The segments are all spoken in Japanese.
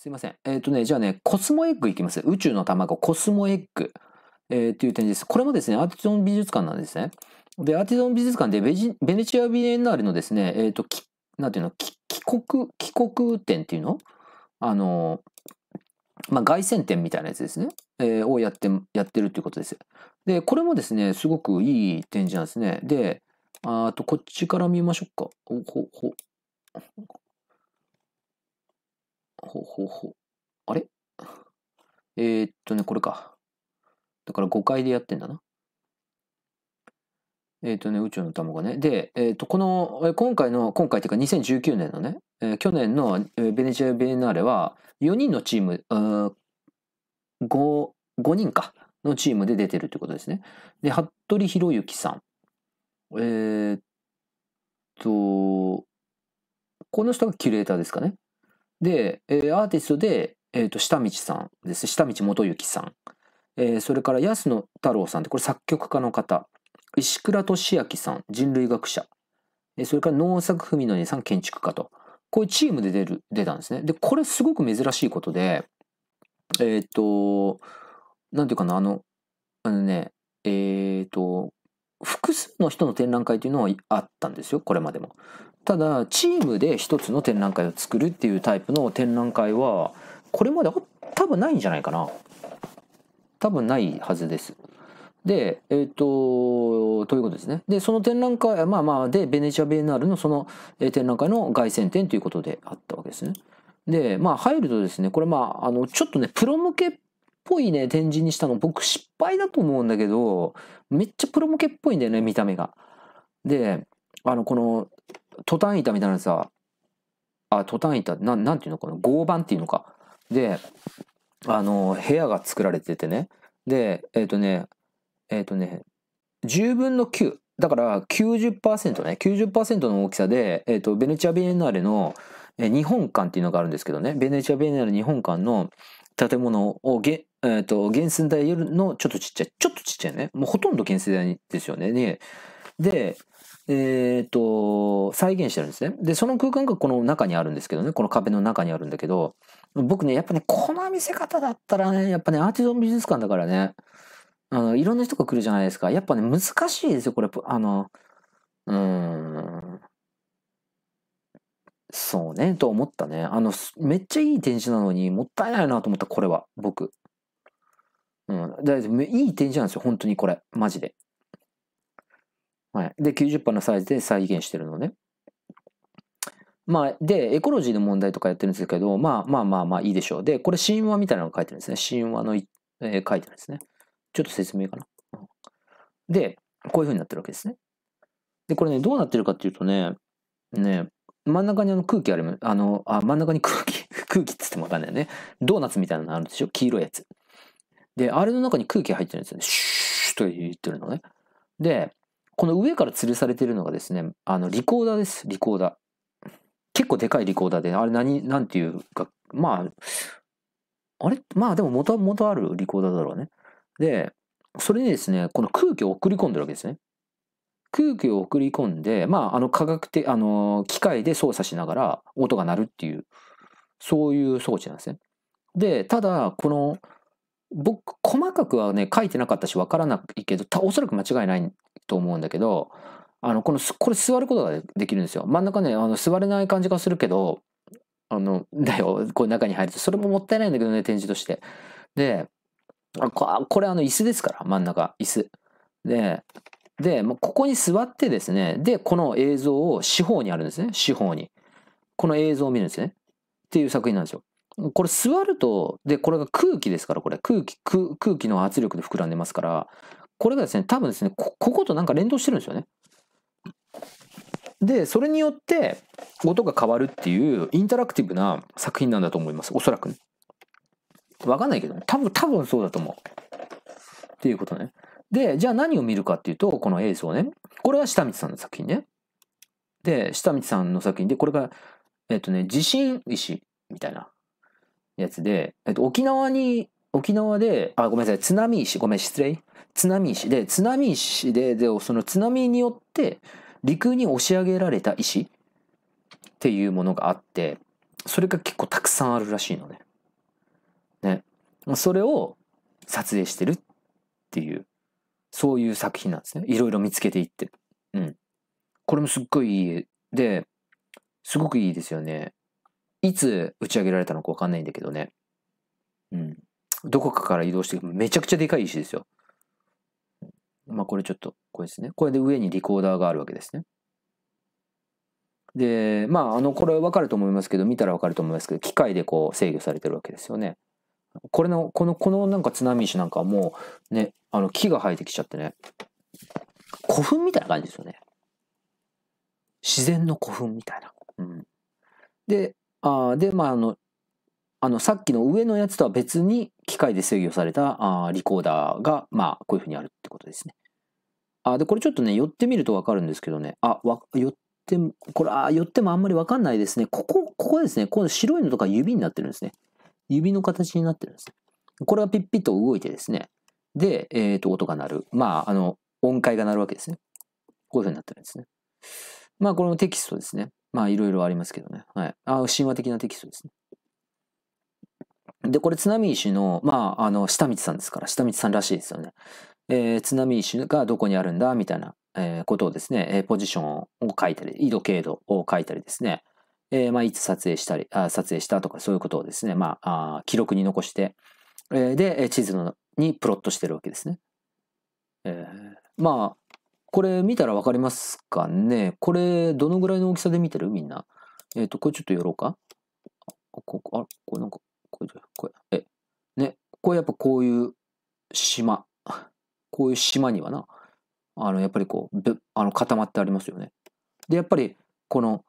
すいません。えっ、ー、とね、じゃあね、コスモエッグいきます。宇宙の卵、コスモエッグ。えー、という展示です。これもですね、アーティゾン美術館なんですね。で、アーティゾン美術館でベジ、ベネチアビエンナーレのですね、えっ、ー、と、き、なんていうの、き、帰国、帰国展っていうのあの、まあ、凱旋展みたいなやつですね。えー、をやって、やってるっていうことです。で、これもですね、すごくいい展示なんですね。で、あと、こっちから見ましょうか。ほ、ほ、ほうほうほう。あれ えー、っとね、これか。だから5階でやってんだな。えっ、とね、宇宙の卵ね。で、えっ、と、この、今回の、今回っていうか2019年のね、えー、去年のベネチア・ベネナーレは、4人のチーム、ー 5, 5人か、のチームで出てるってことですね。で、服部博之さん。えー、っと、この人がキュレーターですかね。で、えー、アーティストで、えー、と下道さんです下道元幸さん、えー、それから安野太郎さんってこれ作曲家の方石倉俊明さん人類学者、えー、それから農作文のさん建築家とこういうチームで出る出たんですねでこれすごく珍しいことでえっ、ー、と何ていうかなあのあのねえっ、ー、と複数の人の展覧会というのはあったんですよこれまでも。ただチームで一つの展覧会を作るっていうタイプの展覧会はこれまで多分ないんじゃないかな多分ないはずです。で、えっ、ー、と、ということですね。で、その展覧会、まあまあ、で、ベネチア・ビエナールのその展覧会の凱旋展ということであったわけですね。で、まあ、入るとですね、これまあ、あの、ちょっとね、プロ向けっぽいね、展示にしたの、僕失敗だと思うんだけど、めっちゃプロ向けっぽいんだよね、見た目が。で、あの、この、トタン板みたいなさ、あ、トタン板、ななんていうのかな、合板っていうのか。で、あの、部屋が作られててね。で、えっ、ー、とね、えっ、ー、とね、10分の9。だから90%ね、90%の大きさで、えっ、ー、と、ベネチア・ビエンナーレの、えー、日本館っていうのがあるんですけどね、ベネチア・ビエンナーレ日本館の建物をげ、えっ、ー、と、原寸大のちょっとちっちゃい、ちょっとちっちゃいね、もうほとんど原寸大ですよね。ねで、えっ、と、再現してるんですね。で、その空間がこの中にあるんですけどね、この壁の中にあるんだけど、僕ね、やっぱね、この見せ方だったらね、やっぱね、アーティゾン美術館だからね、あの、いろんな人が来るじゃないですか。やっぱね、難しいですよ、これ、あの、うーん。そうね、と思ったね。あの、めっちゃいい展示なのに、もったいないなと思った、これは、僕。うん。だいい展示なんですよ、本当にこれ。マジで。はい、で90のサイズで再現してるのね。まあ、で、エコロジーの問題とかやってるんですけど、まあまあまあまあいいでしょう。で、これ神話みたいなの書いてるんですね。神話の、えー、書いてるんですね。ちょっと説明かな。で、こういう風になってるわけですね。で、これね、どうなってるかっていうとね、ね、真ん中にあの空気ある、あの、あ、真ん中に空気、空気っつってもわかんないよね。ドーナツみたいなのあるでしょ黄色いやつ。で、あれの中に空気入ってるんですよね。シューッと言ってるのね。で、この上から吊るされてるのがですね、あの、リコーダーです、リコーダー。結構でかいリコーダーで、あれ何、なんていうか、まあ、あれまあでも元、元あるリコーダーだろうね。で、それにですね、この空気を送り込んでるわけですね。空気を送り込んで、まあ、あの、科学的、あの、機械で操作しながら音が鳴るっていう、そういう装置なんですね。で、ただ、この、僕、細かくはね、書いてなかったし、わからないけど、おそらく間違いないと思うんだけど、あの、この、これ座ることができるんですよ。真ん中ね、あの座れない感じがするけど、あの、だよ、こう中に入ると。それももったいないんだけどね、展示として。で、あこれあの椅子ですから、真ん中、椅子。で、で、ここに座ってですね、で、この映像を四方にあるんですね、四方に。この映像を見るんですね。っていう作品なんですよ。これ座ると、で、これが空気ですから、これ空気、空気の圧力で膨らんでますから、これがですね、多分ですね、こことなんか連動してるんですよね。で、それによって音が変わるっていうインタラクティブな作品なんだと思います。おそらくね。わかんないけどね。多分、多分そうだと思う。っていうことね。で、じゃあ何を見るかっていうと、この映像ね。これは下道さんの作品ね。で、下道さんの作品で、これが、えっとね、地震石みたいなやつで、えっと、沖縄に沖縄で、あ、ごめんなさい、津波石、ごめん、失礼。津波石で、津波石で、で、その津波によって陸に押し上げられた石っていうものがあって、それが結構たくさんあるらしいのね。ね。それを撮影してるっていう、そういう作品なんですね。いろいろ見つけていって。うん。これもすっごいいい。で、すごくいいですよね。いつ打ち上げられたのかわかんないんだけどね。うん。どこかから移動してくめちゃくちゃでかい石ですよ。まあこれちょっと、これですね。これで上にリコーダーがあるわけですね。で、まあ、あの、これわかると思いますけど、見たらわかると思いますけど、機械でこう制御されてるわけですよね。これの、この、このなんか津波石なんかもう、ね、あの木が生えてきちゃってね、古墳みたいな感じですよね。自然の古墳みたいな。うん、で、あで、まあ、あの、あの、さっきの上のやつとは別に、機械で制御されたあリコーダーが、まあ、こういうふうにあるってことですね。あで、これちょっとね、寄ってみるとわかるんですけどね、あ、わ寄っても、これ、あ、寄ってもあんまりわかんないですね。ここ、ここですね、この白いのとか指になってるんですね。指の形になってるんですね。これはピッピッと動いてですね、で、えっ、ー、と、音が鳴る。まあ、あの、音階が鳴るわけですね。こういうふうになってるんですね。まあ、これもテキストですね。まあ、いろいろありますけどね。はい。あ、神話的なテキストですね。で、これ津波石の、まあ、あの、下道さんですから、下道さんらしいですよね。えー、津波石がどこにあるんだみたいな、えー、ことをですね、えー、ポジションを書いたり、緯度、経度を書いたりですね、えー、まあ、いつ撮影したり、あ撮影したとかそういうことをですね、まあ、あ記録に残して、えー、で、地図のにプロットしてるわけですね。えー、まあ、これ見たらわかりますかねこれ、どのぐらいの大きさで見てるみんな。えっ、ー、と、これちょっと寄ろうか。ここ、あ、これなんか、これ、これ、え、ね、これやっぱこういう島、こういう島にはな、あの、やっぱりこう、あの固まってありますよね。で、やっぱり、この、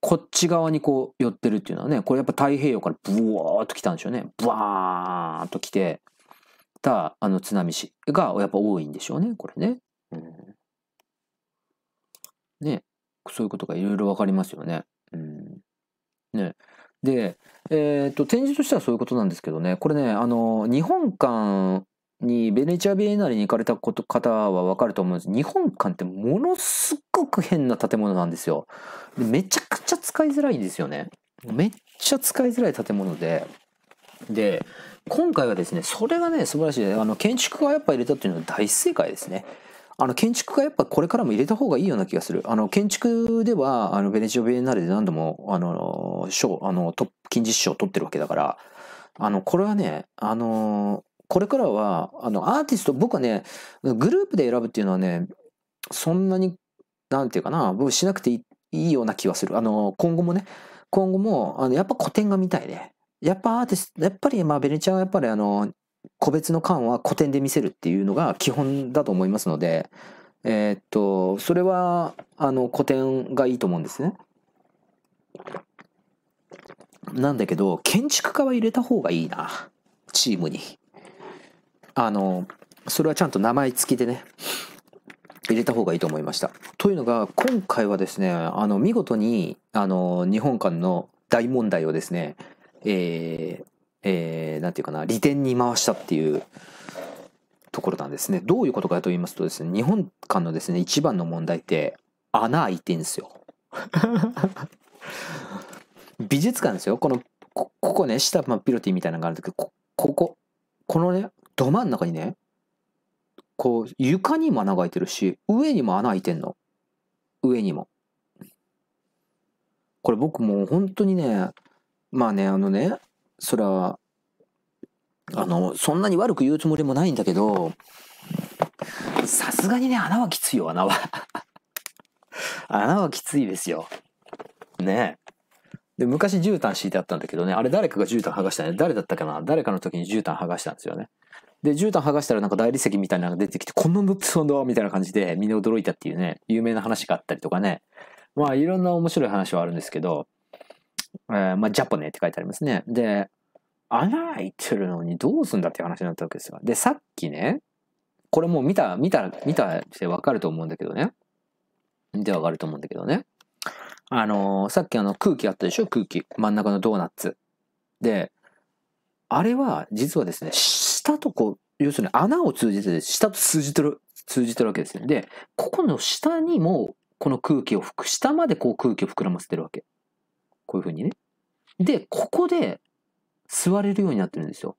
こっち側にこう寄ってるっていうのはね、これやっぱ太平洋からブワーッと来たんでしょうね。ブワーッと来てた、あの津波市がやっぱ多いんでしょうね、これね。うん、ね、そういうことがいろいろわかりますよね。うん、ね。で、えー、っと、展示としてはそういうことなんですけどね、これね、あの、日本館にベネチアビエナリに行かれたこと方はわかると思うんです日本館ってものすごく変な建物なんですよで。めちゃくちゃ使いづらいんですよね。めっちゃ使いづらい建物で。で、今回はですね、それがね、素晴らしい。あの、建築家やっぱ入れたっていうのは大正解ですね。あの建築家やっぱこれからも入れた方がいいような気がする。あの建築ではあのベネチオ・ビエンナーレで何度もあの賞あのトップ金賞を取ってるわけだからあのこれはねあのこれからはあのアーティスト僕はねグループで選ぶっていうのはねそんなになんていうかな僕しなくていいような気がする。あの今後もね今後もあのやっぱ古典が見たいね。やっぱアーティストやっぱりまあベネチアはやっぱりあの個別の缶は古典で見せるっていうのが基本だと思いますので、えー、っと、それは、あの、古典がいいと思うんですね。なんだけど、建築家は入れた方がいいな。チームに。あの、それはちゃんと名前付きでね、入れた方がいいと思いました。というのが、今回はですね、あの、見事に、あの、日本館の大問題をですね、えー、えー、なんていうかな、利点に回したっていうところなんですね。どういうことかと言いますとですね、日本間のですね、一番の問題って、穴開いてんですよ。美術館ですよ。この、ここね、下、まあ、ピロティみたいなのがあるんだけど、こ、ここ、このね、ど真ん中にね、こう、床にも穴が開いてるし、上にも穴開いてんの。上にも。これ僕もう本当にね、まあね、あのね、それはあのそんなに悪く言うつもりもないんだけどさすがにね穴はきついよ穴は 穴はきついですよねで昔絨毯敷いてあったんだけどねあれ誰かが絨毯剥がしたね誰だったかな誰かの時に絨毯剥がしたんですよねで絨毯剥がしたらなんか大理石みたいなのが出てきてこんな物騒だみたいな感じでみんな驚いたっていうね有名な話があったりとかねまあいろんな面白い話はあるんですけどえー、まあ、ジャポネって書いてありますね。で、穴開いてるのにどうすんだっていう話になったわけですよ。で、さっきね、これもう見た、見た、見たってわかると思うんだけどね。見てわかると思うんだけどね。あのー、さっきあの空気あったでしょ空気。真ん中のドーナツ。で、あれは実はですね、下とこう、要するに穴を通じて、下と通じてる、通じてるわけですよ。で、ここの下にもこの空気を、下までこう空気を膨らませてるわけ。こういうふうにね。で、ここで座れるようになってるんですよ。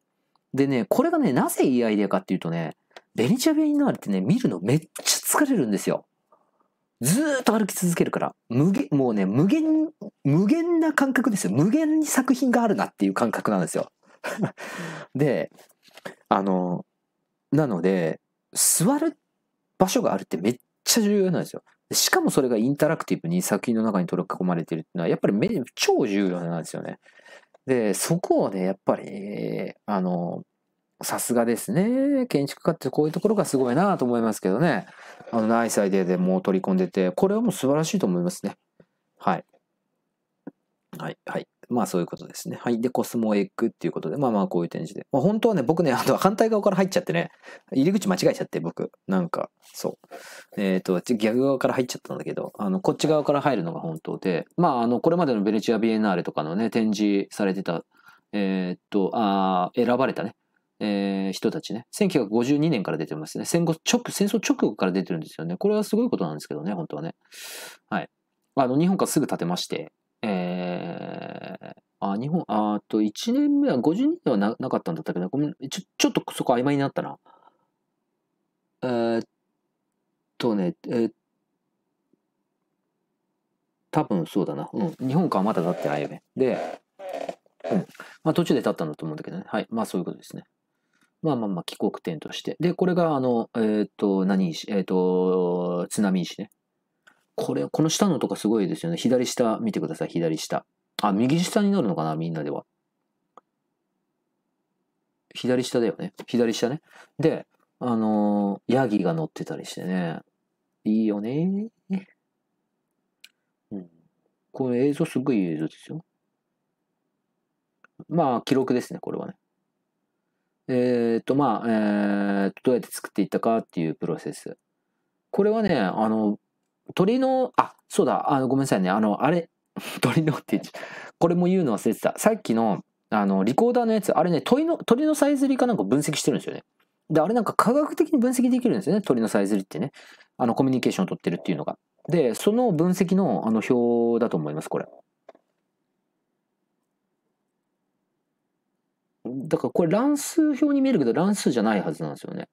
でね、これがね、なぜいいアイデアかっていうとね、ベニチアベニンナーレってね、見るのめっちゃ疲れるんですよ。ずーっと歩き続けるから。無限、もうね、無限、無限な感覚ですよ。無限に作品があるなっていう感覚なんですよ。で、あの、なので、座る場所があるってめっちゃ重要なんですよ。しかもそれがインタラクティブに作品の中に取り囲まれてるっていうのは、やっぱり目超重要なんですよね。で、そこをね、やっぱり、あの、さすがですね。建築家ってこういうところがすごいなと思いますけどね。あの、ナイスアイデアでもう取り込んでて、これはもう素晴らしいと思いますね。はい。はい、はい。まあそういうことですね。はい。で、コスモエッグっていうことで、まあまあこういう展示で。まあ本当はね、僕ね、あは反対側から入っちゃってね、入り口間違えちゃって、僕。なんか、そう。えっ、ー、と、逆側から入っちゃったんだけど、あの、こっち側から入るのが本当で、まああの、これまでのベネチア・ビエナーレとかのね、展示されてた、えっ、ー、と、あ選ばれたね、えー、人たちね。1952年から出てますね。戦後直、戦争直後から出てるんですよね。これはすごいことなんですけどね、本当はね。はい。あの、日本からすぐ建てまして、えー、あ、日本、あと、1年目は50人ではななかったんだったけど、ごめん、ちょ、ちょっとそこ曖昧になったな。えー、っとね、えー、多分そうだな。うん。日本かはまだだってないよね。で、うん。まあ途中で立ったんだと思うんだけどね。はい。まあそういうことですね。まあまあまあ帰国点として。で、これがあの、えっ、と、何石、えっ、と、津波石ね。これ、この下のとかすごいですよね。左下見てください。左下。あ、右下になるのかな、みんなでは。左下だよね。左下ね。で、あのー、ヤギが乗ってたりしてね。いいよね。うん。これ映像すごい映像ですよ。まあ、記録ですね、これはね。えっ、と、まあ、えー、どうやって作っていったかっていうプロセス。これはね、あの、鳥の、あ、そうだ、あの、ごめんなさいね。あの、あれ、鳥 のって言っちゃこれも言うの忘れてた。さっきの、あの、リコーダーのやつ、あれね、鳥の、鳥のさえずりかなんか分析してるんですよね。で、あれなんか科学的に分析できるんですよね、鳥のさえずりってね。あの、コミュニケーションを取ってるっていうのが。で、その分析の、あの、表だと思います、これ。だからこれ乱数表に見えるけど乱数じゃないはずなんですよね。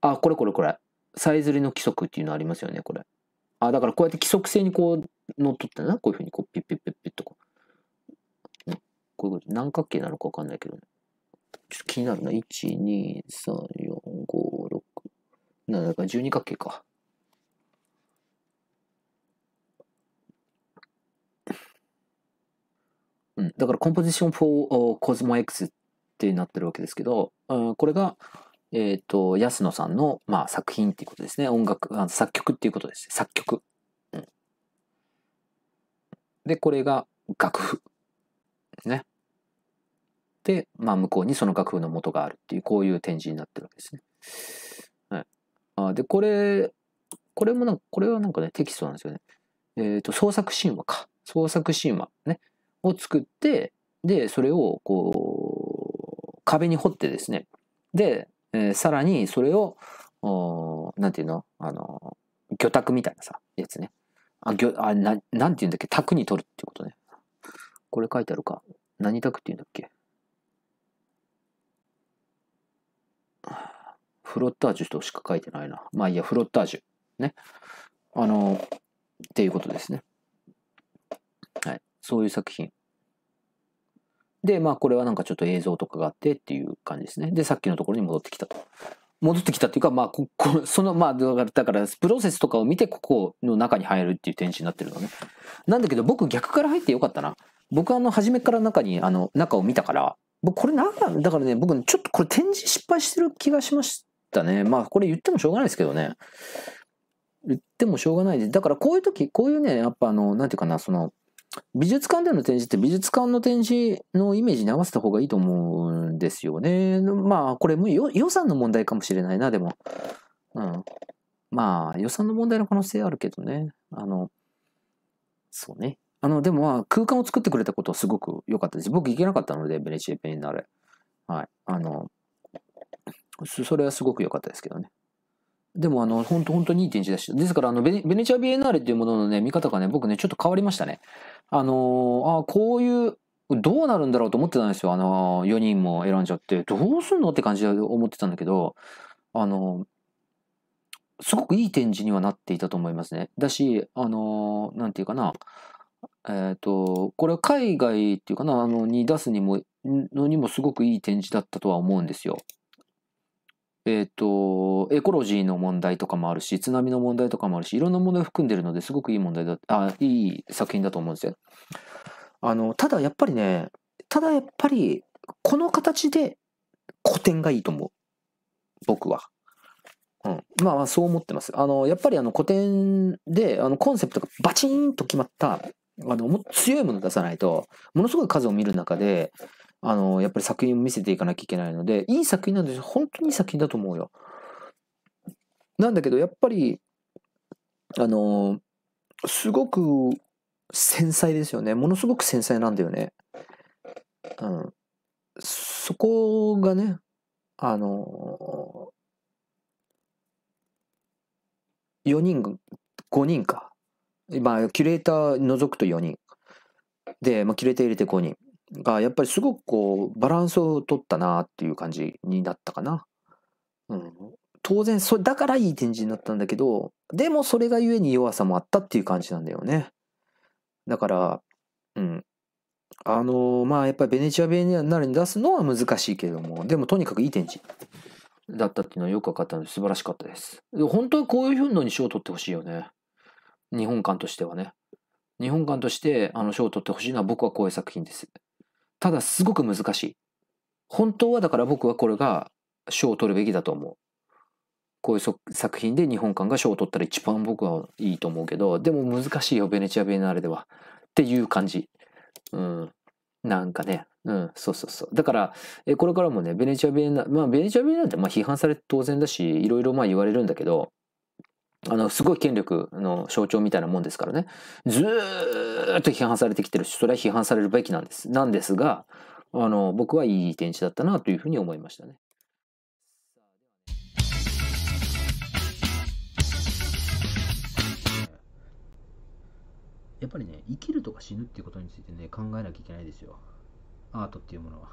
あ、これこれこれ。さえずりの規則っていうのありますよね、これ。あ、だからこうやって規則性にこうのっ取ったら、こういうふうにこうピッピッピッピッとこう、こういうこと何角形なのかわかんないけどね。ちょっと気になるな。1、2、3、4、5、6、7、だから12角形か。うん、だからコンポジション for CosmoX ってなってるわけですけど、うん、これが、えっ、ー、と、安野さんの、まあ、作品っていうことですね。音楽、あ作曲っていうことです。作曲。で、これが楽譜。ね。で、まあ、向こうにその楽譜の元があるっていう、こういう展示になってるわけですね。はい。あで、これ、これもなんか、これはなんかね、テキストなんですよね。えっ、ー、と、創作神話か。創作神話ね。を作って、で、それを、こう、壁に掘ってですね。で、えー、さらにそれを、おなんていうのあの、魚拓みたいなさ、やつね。あ、ぎょ、あ、な、なんて言うんだっけ卓に取るってことね。これ書いてあるか。何卓って言うんだっけフロッタージュとしか書いてないな。まあいいや、フロッタージュ。ね。あの、っていうことですね。はい。そういう作品。で、まあこれはなんかちょっと映像とかがあってっていう感じですね。で、さっきのところに戻ってきたと。戻ってきたっていうか、まあ、ここその、まあ、だから、プロセスとかを見て、ここの中に入るっていう展示になってるのね。なんだけど、僕、逆から入ってよかったな。僕、あの、初めから中に、あの、中を見たから、僕、これ、なんか、だからね、僕、ちょっとこれ、展示失敗してる気がしましたね。まあ、これ言ってもしょうがないですけどね。言ってもしょうがないで。だから、こういう時、こういうね、やっぱ、あの、なんていうかな、その、美術館での展示って美術館の展示のイメージに合わせた方がいいと思うんですよね。まあ、これも予算の問題かもしれないな、でも。うん。まあ、予算の問題の可能性あるけどね。あの、そうね。あの、でもまあ、空間を作ってくれたことはすごく良かったです。僕行けなかったので、ベネチエペンナーレ。はい。あの、それはすごく良かったですけどね。でもあの、本当本当にいい展示でした。ですから、あのベ、ベネチア・ビエナーレっていうもののね、見方がね、僕ね、ちょっと変わりましたね。あのー、あこういう、どうなるんだろうと思ってたんですよ。あのー、4人も選んじゃって、どうすんのって感じで思ってたんだけど、あのー、すごくいい展示にはなっていたと思いますね。だし、あのー、なんていうかな、えっ、と、これ海外っていうかな、あの、に出すにも、のにもすごくいい展示だったとは思うんですよ。えっ、ー、と、エコロジーの問題とかもあるし、津波の問題とかもあるし、いろんな問題を含んでるのですごくいい問題だ、あ、いい作品だと思うんですよ。あの、ただやっぱりね、ただやっぱり、この形で古典がいいと思う。僕は。うん、まあそう思ってます。あのやっぱりあの古典であのコンセプトがバチンと決まったあの強いもの出さないとものすごい数を見る中であの、やっぱり作品を見せていかなきゃいけないので、いい作品なんですよ。本当にいい作品だと思うよ。なんだけど、やっぱり、あの、すごく繊細ですよね。ものすごく繊細なんだよね。うん。そこがね、あの、4人、5人か。まあ、キュレーター除くと4人。で、まあ、キュレーター入れて5人。がやっぱりすごくこうバランスを取ったなっていう感じになったかな。うん、当然そだからいい展示になったんだけどでもそれがゆえに弱さもあったっていう感じなんだよね。だからうんあのー、まあやっぱりベネチア・ベネナルに出すのは難しいけれどもでもとにかくいい展示だったっていうのはよく分かったので素晴らしかったです。で本当はこういうのに賞を取ってほしいよね。日本館としてはね。日本館としてあの賞を取ってほしいのは僕はこういう作品です。ただすごく難しい。本当はだから僕はこれが賞を取るべきだと思う。こういう作品で日本館が賞を取ったら一番僕はいいと思うけど、でも難しいよ、ベネチア・ベエナーレでは。っていう感じ。うん。なんかね。うん、そうそうそう。だから、えこれからもね、ベネチア・ビナーレ、まあ、ベネチア・ビナーレってまあ批判されて当然だし、いろいろまあ言われるんだけど、あの、すごい権力の象徴みたいなもんですからね。ずーっと批判されてきてるし、それは批判されるべきなんです。なんですが、あの、僕はいい展示だったなというふうに思いましたね。やっぱりね、生きるとか死ぬっていうことについてね、考えなきゃいけないですよ。アートっていうものは。